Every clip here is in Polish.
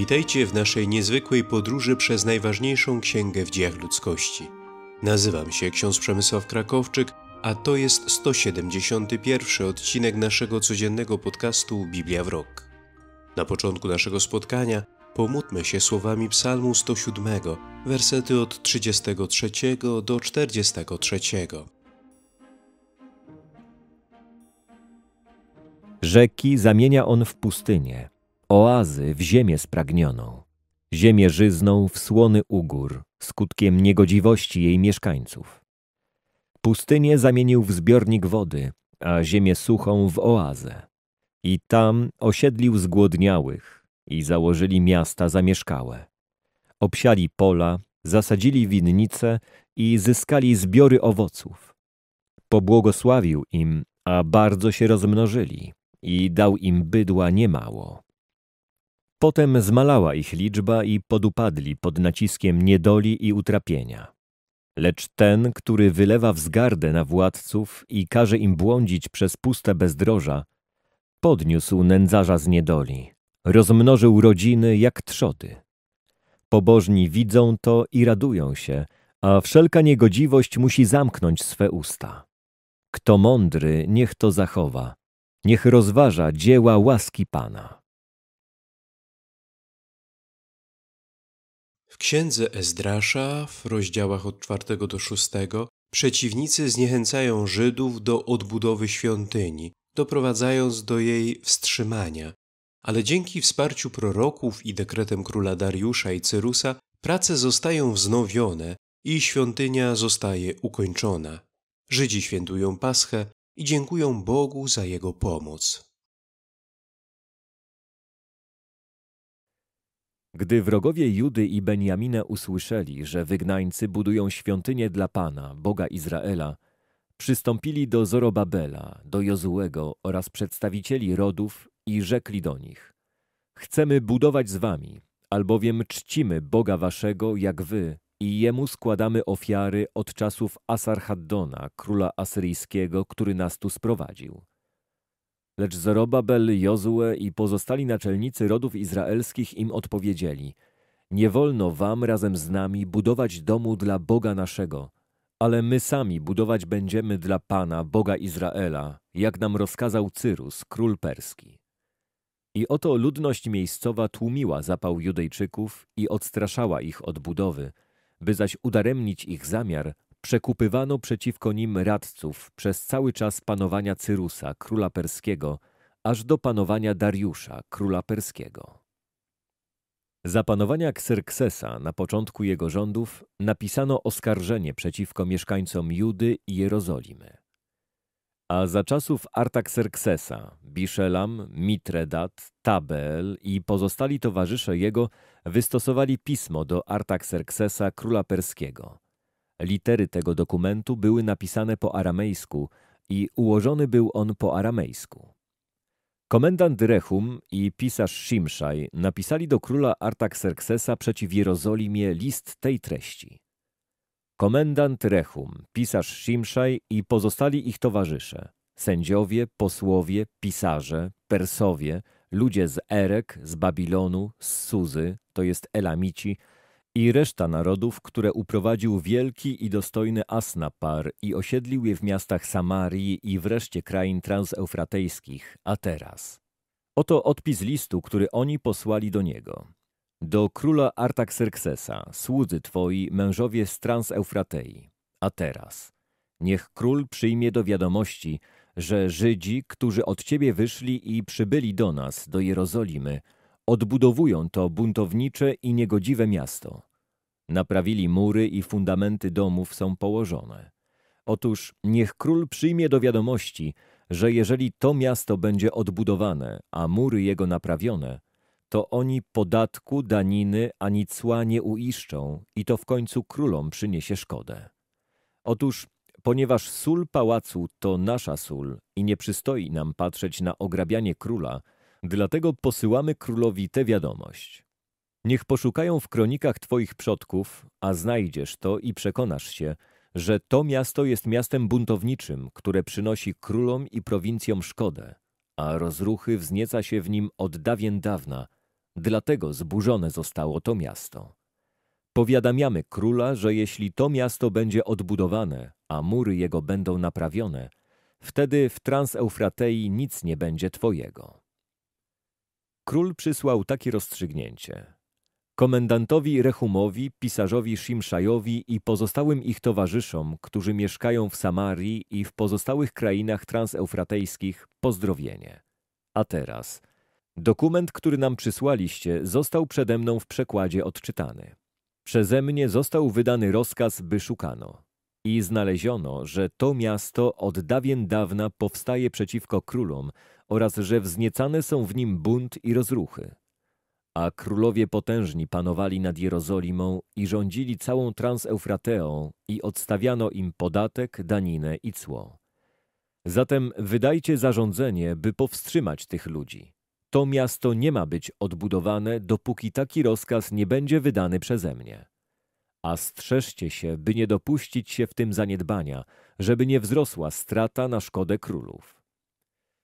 Witajcie w naszej niezwykłej podróży przez najważniejszą księgę w dziejach ludzkości. Nazywam się ksiądz Przemysław Krakowczyk, a to jest 171 odcinek naszego codziennego podcastu Biblia w Rok. Na początku naszego spotkania pomódlmy się słowami Psalmu 107, wersety od 33 do 43. Rzeki zamienia on w pustynię oazy w ziemię spragnioną, ziemię żyzną w słony ugór, skutkiem niegodziwości jej mieszkańców. Pustynię zamienił w zbiornik wody, a ziemię suchą w oazę. I tam osiedlił zgłodniałych i założyli miasta zamieszkałe. Obsiali pola, zasadzili winnice i zyskali zbiory owoców. Pobłogosławił im, a bardzo się rozmnożyli i dał im bydła niemało. Potem zmalała ich liczba i podupadli pod naciskiem niedoli i utrapienia. Lecz ten, który wylewa wzgardę na władców i każe im błądzić przez puste bezdroża, podniósł nędzarza z niedoli, rozmnożył rodziny jak trzody. Pobożni widzą to i radują się, a wszelka niegodziwość musi zamknąć swe usta. Kto mądry, niech to zachowa, niech rozważa dzieła łaski Pana. księdze Ezdrasza, w rozdziałach od 4 do 6, przeciwnicy zniechęcają Żydów do odbudowy świątyni, doprowadzając do jej wstrzymania. Ale dzięki wsparciu proroków i dekretem króla Dariusza i Cyrusa, prace zostają wznowione i świątynia zostaje ukończona. Żydzi świętują Paschę i dziękują Bogu za jego pomoc. Gdy wrogowie Judy i Beniamina usłyszeli, że wygnańcy budują świątynię dla Pana, Boga Izraela, przystąpili do Zorobabela, do Jozułego oraz przedstawicieli rodów i rzekli do nich Chcemy budować z wami, albowiem czcimy Boga waszego jak wy i jemu składamy ofiary od czasów Asarhaddona, króla asyryjskiego, który nas tu sprowadził. Lecz Zorobabel, Jozue i pozostali naczelnicy rodów izraelskich im odpowiedzieli Nie wolno wam razem z nami budować domu dla Boga naszego, ale my sami budować będziemy dla Pana, Boga Izraela, jak nam rozkazał Cyrus, król perski. I oto ludność miejscowa tłumiła zapał Judejczyków i odstraszała ich od budowy, by zaś udaremnić ich zamiar, Przekupywano przeciwko nim radców przez cały czas panowania Cyrusa, króla perskiego, aż do panowania Dariusza, króla perskiego. Za panowania Xerxesa na początku jego rządów napisano oskarżenie przeciwko mieszkańcom Judy i Jerozolimy. A za czasów Artaxerxesa, Biszelam, Mitredat, Tabel i pozostali towarzysze jego wystosowali pismo do Artaxerxesa, króla perskiego – Litery tego dokumentu były napisane po aramejsku i ułożony był on po aramejsku. Komendant Rehum i pisarz Shimshaj napisali do króla Artaxerxesa przeciw Jerozolimie list tej treści. Komendant Rehum, pisarz Shimshaj i pozostali ich towarzysze, sędziowie, posłowie, pisarze, Persowie, ludzie z Erek, z Babilonu, z Suzy, to jest Elamici, i reszta narodów, które uprowadził wielki i dostojny Asnapar i osiedlił je w miastach Samarii i wreszcie krain transeufratejskich, a teraz. Oto odpis listu, który oni posłali do niego. Do króla Artaxerxesa, słudzy twoi, mężowie z Transeufratei, a teraz. Niech król przyjmie do wiadomości, że Żydzi, którzy od ciebie wyszli i przybyli do nas, do Jerozolimy, Odbudowują to buntownicze i niegodziwe miasto. Naprawili mury i fundamenty domów są położone. Otóż niech król przyjmie do wiadomości, że jeżeli to miasto będzie odbudowane, a mury jego naprawione, to oni podatku, daniny ani cła nie uiszczą i to w końcu królom przyniesie szkodę. Otóż, ponieważ sól pałacu to nasza sól i nie przystoi nam patrzeć na ograbianie króla, Dlatego posyłamy królowi tę wiadomość. Niech poszukają w kronikach Twoich przodków, a znajdziesz to i przekonasz się, że to miasto jest miastem buntowniczym, które przynosi królom i prowincjom szkodę, a rozruchy wznieca się w nim od dawien dawna, dlatego zburzone zostało to miasto. Powiadamiamy króla, że jeśli to miasto będzie odbudowane, a mury jego będą naprawione, wtedy w Transeufratei nic nie będzie Twojego król przysłał takie rozstrzygnięcie. Komendantowi Rehumowi, pisarzowi Shimszajowi i pozostałym ich towarzyszom, którzy mieszkają w Samarii i w pozostałych krainach transeufratejskich, pozdrowienie. A teraz. Dokument, który nam przysłaliście, został przede mną w przekładzie odczytany. Przeze mnie został wydany rozkaz, by szukano. I znaleziono, że to miasto od dawien dawna powstaje przeciwko królom, oraz że wzniecane są w nim bunt i rozruchy. A królowie potężni panowali nad Jerozolimą i rządzili całą transeufrateą i odstawiano im podatek, daninę i cło. Zatem wydajcie zarządzenie, by powstrzymać tych ludzi. To miasto nie ma być odbudowane, dopóki taki rozkaz nie będzie wydany przeze mnie. A strzeżcie się, by nie dopuścić się w tym zaniedbania, żeby nie wzrosła strata na szkodę królów.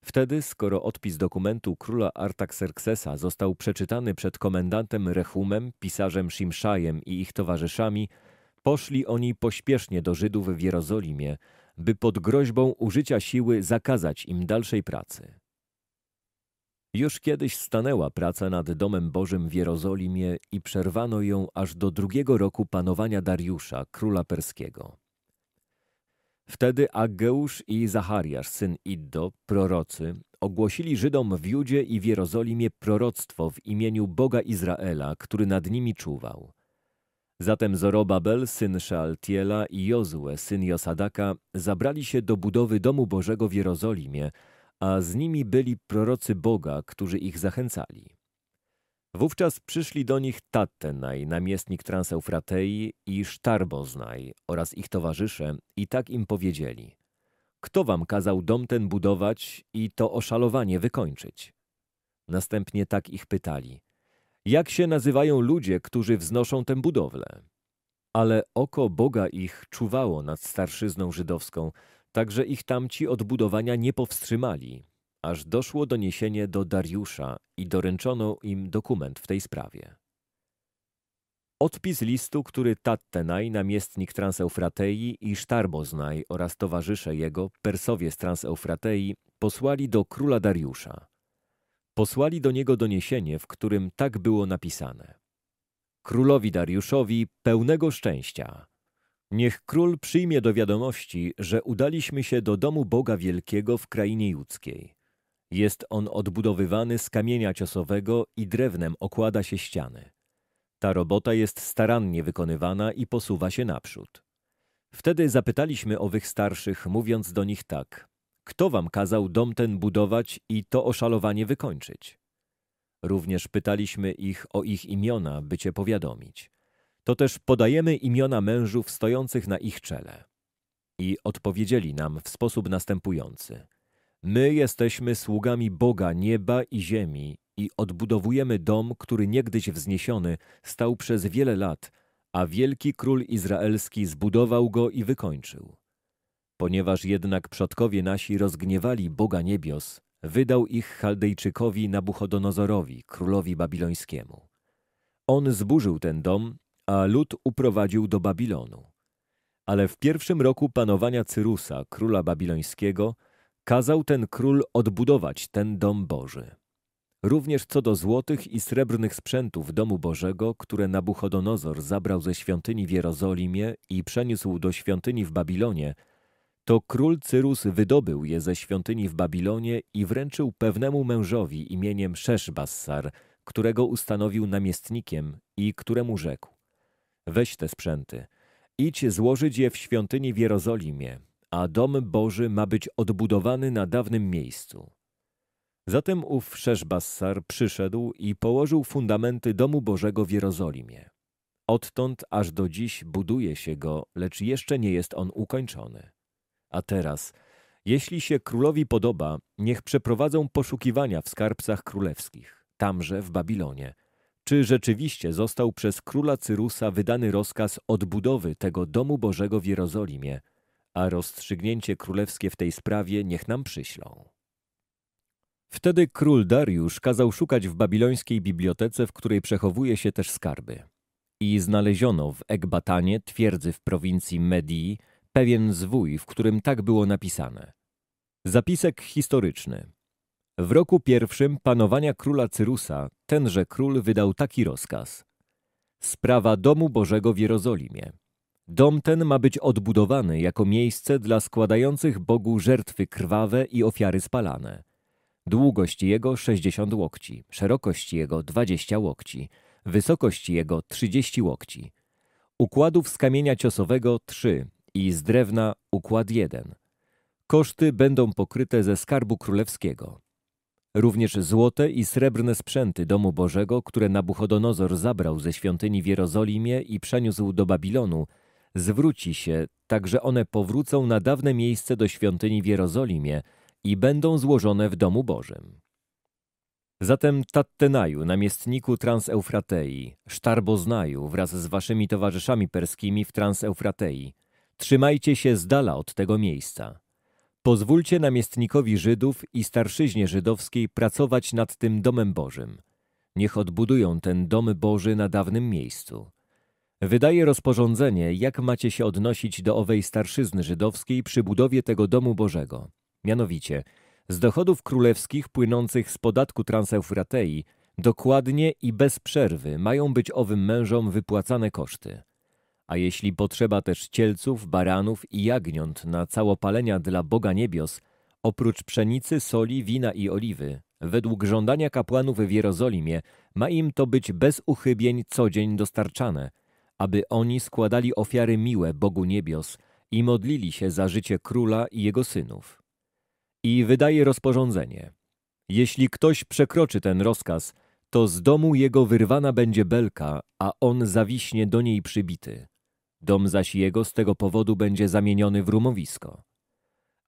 Wtedy, skoro odpis dokumentu króla Artaxerxesa został przeczytany przed komendantem Rehumem, pisarzem Shimszajem i ich towarzyszami, poszli oni pośpiesznie do Żydów w Jerozolimie, by pod groźbą użycia siły zakazać im dalszej pracy. Już kiedyś stanęła praca nad Domem Bożym w Jerozolimie i przerwano ją aż do drugiego roku panowania Dariusza, króla perskiego. Wtedy Ageusz i Zachariasz, syn Iddo, prorocy, ogłosili Żydom w Judzie i w Jerozolimie proroctwo w imieniu Boga Izraela, który nad nimi czuwał. Zatem Zorobabel, syn Szaltiela i Jozue, syn Josadaka, zabrali się do budowy domu Bożego w Jerozolimie, a z nimi byli prorocy Boga, którzy ich zachęcali. Wówczas przyszli do nich Tattenaj, namiestnik Transeufratei i Sztarboznaj oraz ich towarzysze i tak im powiedzieli. Kto wam kazał dom ten budować i to oszalowanie wykończyć? Następnie tak ich pytali. Jak się nazywają ludzie, którzy wznoszą tę budowlę? Ale oko Boga ich czuwało nad starszyzną żydowską, także ich tamci od budowania nie powstrzymali, aż doszło doniesienie do Dariusza i doręczono im dokument w tej sprawie. Odpis listu, który Tattenaj, namiestnik Transeufratei i Sztarboznaj oraz towarzysze jego, Persowie z Transeufratei, posłali do króla Dariusza. Posłali do niego doniesienie, w którym tak było napisane. Królowi Dariuszowi pełnego szczęścia. Niech król przyjmie do wiadomości, że udaliśmy się do domu Boga Wielkiego w krainie judzkiej. Jest on odbudowywany z kamienia ciosowego i drewnem okłada się ściany. Ta robota jest starannie wykonywana i posuwa się naprzód. Wtedy zapytaliśmy owych starszych, mówiąc do nich tak. Kto wam kazał dom ten budować i to oszalowanie wykończyć? Również pytaliśmy ich o ich imiona, by cię powiadomić. To też podajemy imiona mężów stojących na ich czele. I odpowiedzieli nam w sposób następujący – My jesteśmy sługami Boga nieba i ziemi i odbudowujemy dom, który niegdyś wzniesiony stał przez wiele lat, a wielki król izraelski zbudował go i wykończył. Ponieważ jednak przodkowie nasi rozgniewali Boga niebios, wydał ich Chaldejczykowi Nabuchodonozorowi, królowi babilońskiemu. On zburzył ten dom, a lud uprowadził do Babilonu. Ale w pierwszym roku panowania Cyrusa, króla babilońskiego, kazał ten król odbudować ten dom Boży. Również co do złotych i srebrnych sprzętów domu Bożego, które Nabuchodonozor zabrał ze świątyni w Jerozolimie i przeniósł do świątyni w Babilonie, to król Cyrus wydobył je ze świątyni w Babilonie i wręczył pewnemu mężowi imieniem Szeszbassar, którego ustanowił namiestnikiem i któremu rzekł: Weź te sprzęty, idź złożyć je w świątyni w Jerozolimie, a dom Boży ma być odbudowany na dawnym miejscu. Zatem ów Szeszbassar przyszedł i położył fundamenty domu Bożego w Jerozolimie. Odtąd aż do dziś buduje się go, lecz jeszcze nie jest on ukończony. A teraz, jeśli się królowi podoba, niech przeprowadzą poszukiwania w skarbcach królewskich, tamże w Babilonie. Czy rzeczywiście został przez króla Cyrusa wydany rozkaz odbudowy tego domu Bożego w Jerozolimie – a rozstrzygnięcie królewskie w tej sprawie niech nam przyślą. Wtedy król Dariusz kazał szukać w babilońskiej bibliotece, w której przechowuje się też skarby. I znaleziono w Ekbatanie, twierdzy w prowincji Medii, pewien zwój, w którym tak było napisane. Zapisek historyczny. W roku pierwszym panowania króla Cyrusa tenże król wydał taki rozkaz. Sprawa domu Bożego w Jerozolimie. Dom ten ma być odbudowany jako miejsce dla składających Bogu żertwy krwawe i ofiary spalane. Długość jego 60 łokci, szerokość jego 20 łokci, wysokość jego 30 łokci. Układów z kamienia ciosowego 3 i z drewna układ 1. Koszty będą pokryte ze skarbu królewskiego. Również złote i srebrne sprzęty domu Bożego, które Nabuchodonozor zabrał ze świątyni w Jerozolimie i przeniósł do Babilonu, zwróci się, tak że one powrócą na dawne miejsce do świątyni w Jerozolimie i będą złożone w Domu Bożym. Zatem Tattenaju, namiestniku Transeufratei, Sztarboznaju wraz z waszymi towarzyszami perskimi w Transeufratei, trzymajcie się z dala od tego miejsca. Pozwólcie namiestnikowi Żydów i starszyźnie żydowskiej pracować nad tym domem Bożym. Niech odbudują ten dom Boży na dawnym miejscu. Wydaje rozporządzenie, jak macie się odnosić do owej starszyzny żydowskiej przy budowie tego domu Bożego. Mianowicie, z dochodów królewskich płynących z podatku transeufratei dokładnie i bez przerwy mają być owym mężom wypłacane koszty. A jeśli potrzeba też cielców, baranów i jagniąt na całopalenia dla Boga niebios, oprócz pszenicy, soli, wina i oliwy, według żądania kapłanów w Jerozolimie, ma im to być bez uchybień co dzień dostarczane – aby oni składali ofiary miłe Bogu niebios i modlili się za życie króla i jego synów. I wydaje rozporządzenie. Jeśli ktoś przekroczy ten rozkaz, to z domu jego wyrwana będzie belka, a on zawiśnie do niej przybity. Dom zaś jego z tego powodu będzie zamieniony w rumowisko.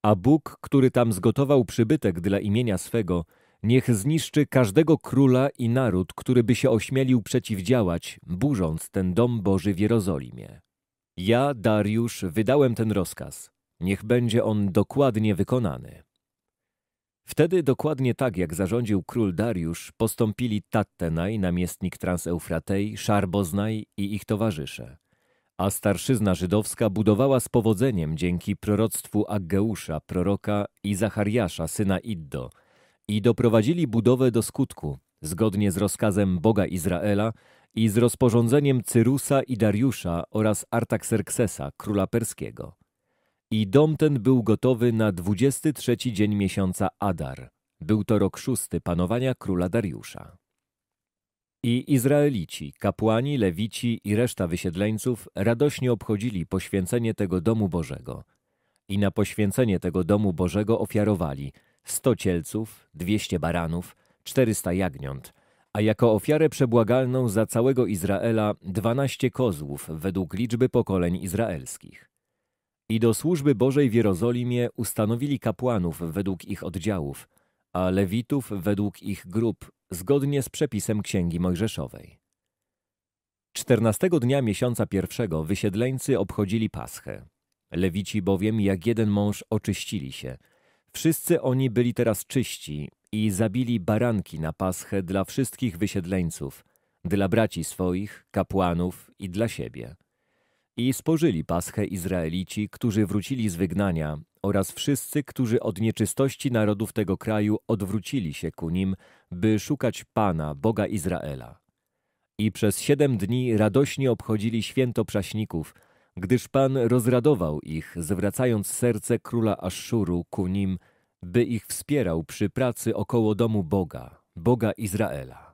A Bóg, który tam zgotował przybytek dla imienia swego, Niech zniszczy każdego króla i naród, który by się ośmielił przeciwdziałać, burząc ten dom Boży w Jerozolimie. Ja, Dariusz, wydałem ten rozkaz. Niech będzie on dokładnie wykonany. Wtedy dokładnie tak, jak zarządził król Dariusz, postąpili Tattenaj, namiestnik Transeufratej, Szarboznaj i ich towarzysze. A starszyzna żydowska budowała z powodzeniem dzięki proroctwu Aggeusza, proroka i Zachariasza, syna Iddo – i doprowadzili budowę do skutku, zgodnie z rozkazem Boga Izraela i z rozporządzeniem Cyrusa i Dariusza oraz Artaxerxesa, króla perskiego. I dom ten był gotowy na 23 dzień miesiąca Adar. Był to rok szósty panowania króla Dariusza. I Izraelici, kapłani, lewici i reszta wysiedleńców radośnie obchodzili poświęcenie tego domu Bożego. I na poświęcenie tego domu Bożego ofiarowali – 100 cielców, 200 baranów, 400 jagniąt, a jako ofiarę przebłagalną za całego Izraela 12 kozłów według liczby pokoleń izraelskich. I do służby Bożej w Jerozolimie ustanowili kapłanów według ich oddziałów, a lewitów według ich grup, zgodnie z przepisem Księgi Mojżeszowej. 14 dnia miesiąca pierwszego wysiedleńcy obchodzili Paschę. Lewici bowiem jak jeden mąż oczyścili się – Wszyscy oni byli teraz czyści i zabili baranki na paschę dla wszystkich wysiedleńców, dla braci swoich, kapłanów i dla siebie. I spożyli paschę Izraelici, którzy wrócili z wygnania oraz wszyscy, którzy od nieczystości narodów tego kraju odwrócili się ku nim, by szukać Pana, Boga Izraela. I przez siedem dni radośnie obchodzili święto prześników – gdyż Pan rozradował ich, zwracając serce króla Aszuru ku nim, by ich wspierał przy pracy około domu Boga, Boga Izraela.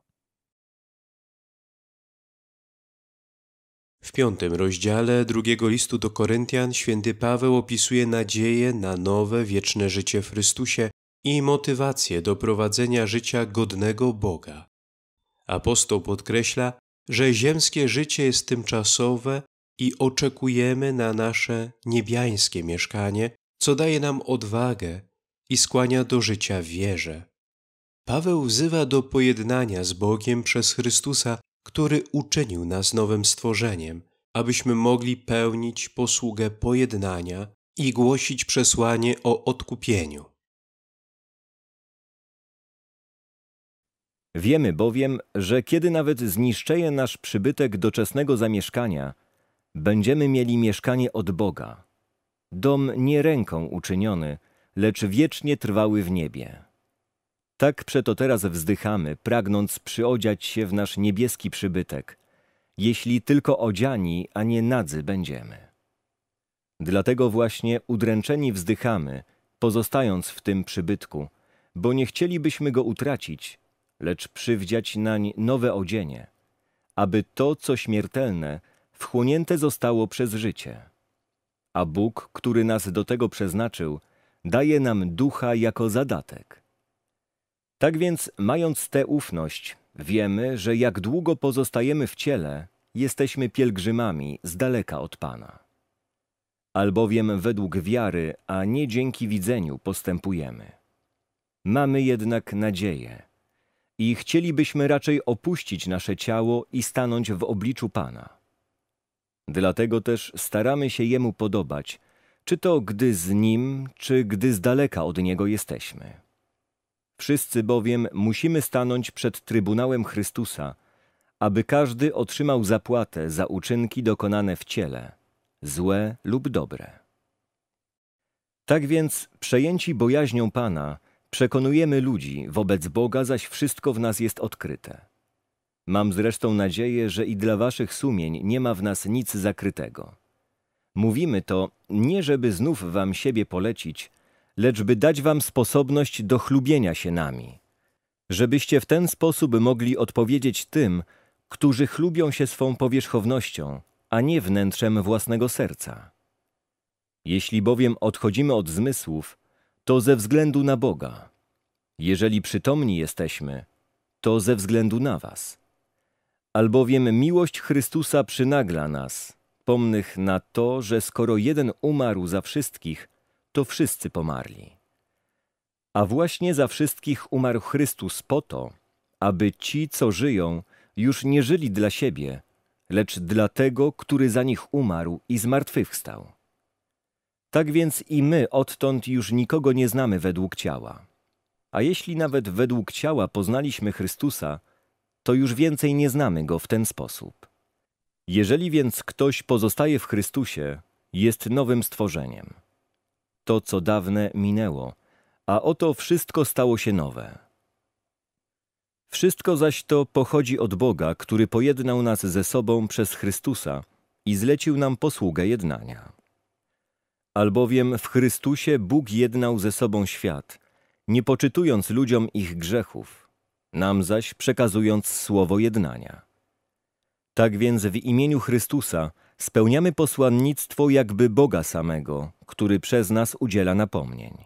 W piątym rozdziale drugiego listu do Koryntian święty Paweł opisuje nadzieję na nowe, wieczne życie w Chrystusie i motywację do prowadzenia życia godnego Boga. Apostoł podkreśla, że ziemskie życie jest tymczasowe i oczekujemy na nasze niebiańskie mieszkanie, co daje nam odwagę i skłania do życia wierze. Paweł wzywa do pojednania z Bogiem przez Chrystusa, który uczynił nas nowym stworzeniem, abyśmy mogli pełnić posługę pojednania i głosić przesłanie o odkupieniu. Wiemy bowiem, że kiedy nawet zniszczeje nasz przybytek doczesnego zamieszkania – Będziemy mieli mieszkanie od Boga, dom nie ręką uczyniony, lecz wiecznie trwały w niebie. Tak przeto teraz wzdychamy, pragnąc przyodziać się w nasz niebieski przybytek, jeśli tylko odziani, a nie nadzy będziemy. Dlatego właśnie udręczeni wzdychamy, pozostając w tym przybytku, bo nie chcielibyśmy go utracić, lecz przywdziać nań nowe odzienie, aby to, co śmiertelne, wchłonięte zostało przez życie. A Bóg, który nas do tego przeznaczył, daje nam ducha jako zadatek. Tak więc, mając tę ufność, wiemy, że jak długo pozostajemy w ciele, jesteśmy pielgrzymami z daleka od Pana. Albowiem według wiary, a nie dzięki widzeniu postępujemy. Mamy jednak nadzieję i chcielibyśmy raczej opuścić nasze ciało i stanąć w obliczu Pana. Dlatego też staramy się Jemu podobać, czy to gdy z Nim, czy gdy z daleka od Niego jesteśmy. Wszyscy bowiem musimy stanąć przed Trybunałem Chrystusa, aby każdy otrzymał zapłatę za uczynki dokonane w ciele, złe lub dobre. Tak więc, przejęci bojaźnią Pana, przekonujemy ludzi, wobec Boga zaś wszystko w nas jest odkryte. Mam zresztą nadzieję, że i dla waszych sumień nie ma w nas nic zakrytego. Mówimy to nie, żeby znów wam siebie polecić, lecz by dać wam sposobność do chlubienia się nami, żebyście w ten sposób mogli odpowiedzieć tym, którzy chlubią się swą powierzchownością, a nie wnętrzem własnego serca. Jeśli bowiem odchodzimy od zmysłów, to ze względu na Boga. Jeżeli przytomni jesteśmy, to ze względu na Was. Albowiem miłość Chrystusa przynagla nas, pomnych na to, że skoro jeden umarł za wszystkich, to wszyscy pomarli. A właśnie za wszystkich umarł Chrystus po to, aby ci, co żyją, już nie żyli dla siebie, lecz dla tego, który za nich umarł i zmartwychwstał. Tak więc i my odtąd już nikogo nie znamy według ciała. A jeśli nawet według ciała poznaliśmy Chrystusa, to już więcej nie znamy go w ten sposób. Jeżeli więc ktoś pozostaje w Chrystusie, jest nowym stworzeniem. To, co dawne, minęło, a oto wszystko stało się nowe. Wszystko zaś to pochodzi od Boga, który pojednał nas ze sobą przez Chrystusa i zlecił nam posługę jednania. Albowiem w Chrystusie Bóg jednał ze sobą świat, nie poczytując ludziom ich grzechów – nam zaś przekazując słowo jednania. Tak więc w imieniu Chrystusa spełniamy posłannictwo jakby Boga samego, który przez nas udziela napomnień.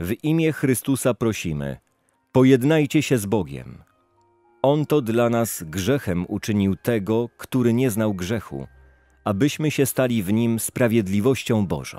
W imię Chrystusa prosimy, pojednajcie się z Bogiem. On to dla nas grzechem uczynił tego, który nie znał grzechu, abyśmy się stali w nim sprawiedliwością Bożą.